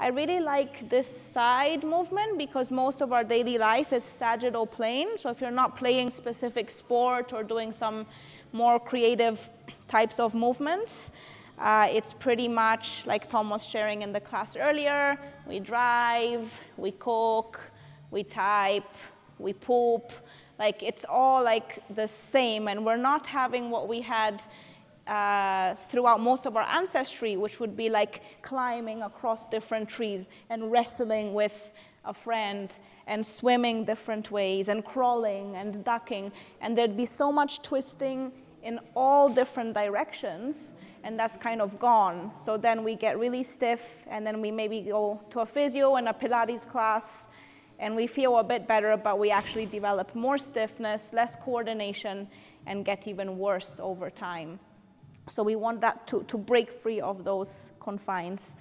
I really like this side movement because most of our daily life is sagittal plane. So if you're not playing specific sport or doing some more creative types of movements, uh, it's pretty much like Tom was sharing in the class earlier. We drive, we cook, we type, we poop. Like it's all like the same and we're not having what we had uh, throughout most of our ancestry, which would be like climbing across different trees and wrestling with a friend and swimming different ways and crawling and ducking. And there'd be so much twisting in all different directions and that's kind of gone. So then we get really stiff and then we maybe go to a physio and a Pilates class and we feel a bit better, but we actually develop more stiffness, less coordination, and get even worse over time. So we want that to, to break free of those confines.